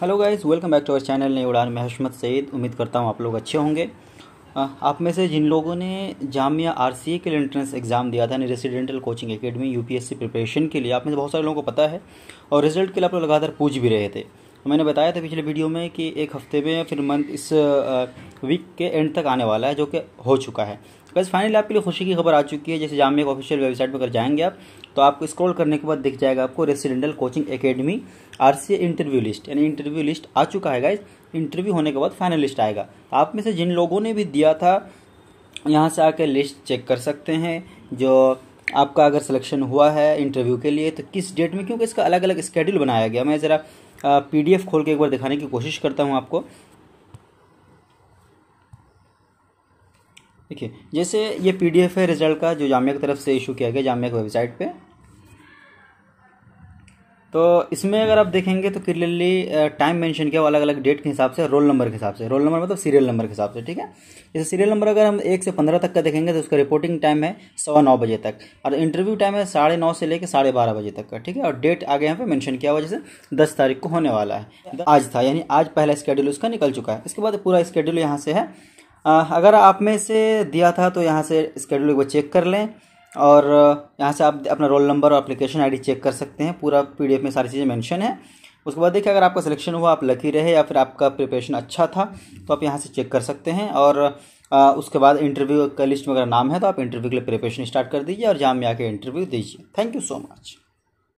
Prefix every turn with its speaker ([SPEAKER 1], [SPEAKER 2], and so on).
[SPEAKER 1] hello guys welcome back to our channel Nai Udaan मैं हशमत सैद उम्मीद करता हूँ आप लोग अच्छे होंगे आप में से जिन लोगों ने जामिया आर सी ए के लिए एंट्रेंस एग्ज़ाम दिया था यानी residential coaching academy U P S C preparation के लिए आप में से बहुत सारे लोगों को पता है और रिजल्ट के लिए आप लोग लगातार पूछ भी रहे थे तो मैंने बताया था पिछले वीडियो में कि एक हफ्ते में फिर मंथ इस वीक के एंड तक आने वाला है जो कि हो चुका है बस फाइनली आपके लिए खुशी की खबर आ चुकी है जैसे जामिया एक ऑफिशियल वेबसाइट पर अगर जाएंगे आप तो आपको स्क्रॉल करने के बाद दिख जाएगा आपको रेसिडेंटल कोचिंग एकेडमी आर इंटरव्यू लिस्ट यानी इंटरव्यू लिस्ट आ चुका है गाइज इंटरव्यू होने के बाद फाइनल लिस्ट आएगा आप में से जिन लोगों ने भी दिया था यहाँ से आकर लिस्ट चेक कर सकते हैं जो आपका अगर सिलेक्शन हुआ है इंटरव्यू के लिए तो किस डेट में क्योंकि इसका अलग अलग स्केड्यूल बनाया गया मैं ज़रा पीडीएफ खोल के एक बार दिखाने की कोशिश करता हूँ आपको देखिए जैसे ये पीडीएफ है रिजल्ट का जो जामिया की तरफ से इशू किया गया जामिया की वेबसाइट पे तो इसमें अगर आप देखेंगे तो क्लियरली टाइम मेंशन किया हुआ अलग अलग डेट के हिसाब से रोल नंबर के हिसाब से रोल नंबर मतलब सीरियल नंबर के हिसाब से ठीक है जैसे सीरियल नंबर अगर हम एक से पंद्रह तक का देखेंगे तो उसका रिपोर्टिंग टाइम है सवा नौ बजे तक और इंटरव्यू टाइम है साढ़े नौ से लेकर साढ़े बारह बजे तक का ठीक है और डेट आगे यहाँ पे मैंशन किया हुआ जैसे दस तारीख को होने वाला है आज था यानी आज पहला स्केड्यूल उसका निकल चुका है इसके बाद पूरा स्केड्यूल यहाँ से है अगर आप में से दिया था तो यहाँ से स्केड्यूल को चेक कर लें और यहाँ से आप अपना रोल नंबर और अप्लीकेशन आईडी चेक कर सकते हैं पूरा पीडीएफ में सारी चीज़ें मेंशन है उसके बाद देखिए अगर आपका सिलेक्शन हुआ आप लकी रहे या फिर आपका प्रिपरेशन अच्छा था तो आप यहाँ से चेक कर सकते हैं और आ, उसके बाद इंटरव्यू का लिस्ट में अगर नाम है तो आप इंटरव्यू के लिए प्रिपरेशन स्टार्ट कर दीजिए और जहाँ में आकर इंटरव्यू दीजिए थैंक यू सो मच